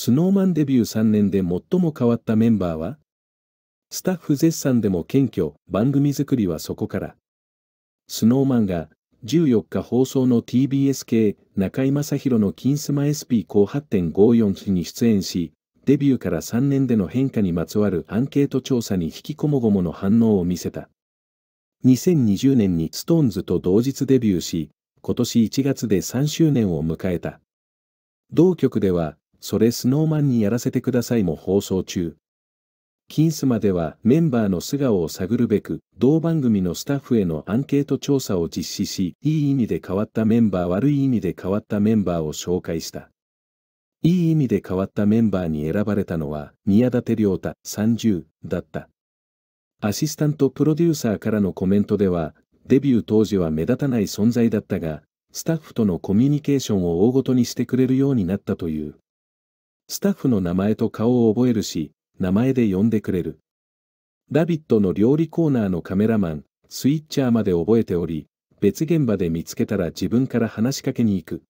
スノーマンデビュー3年で最も変わったメンバーはスタッフ絶賛でも謙虚、番組作りはそこから。スノーマンが14日放送の TBS 系中井正宏の金スマ SP 後8.54に出演し、デビューから3年での変化にまつわるアンケート調査に引きこもごもの反応を見せた。2020年に SixTONES と同日デビューし、今年1月で3周年を迎えた。同局では、それスノーマンにやらせてくださいも放送中。金スマではメンバーの素顔を探るべく、同番組のスタッフへのアンケート調査を実施し、いい意味で変わったメンバー悪い意味で変わったメンバーを紹介した。いい意味で変わったメンバーに選ばれたのは、宮舘良太30だった。アシスタントプロデューサーからのコメントでは、デビュー当時は目立たない存在だったが、スタッフとのコミュニケーションを大ごとにしてくれるようになったという。スタッフの名前と顔を覚えるし、名前で呼んでくれる。ラビットの料理コーナーのカメラマン、スイッチャーまで覚えており、別現場で見つけたら自分から話しかけに行く。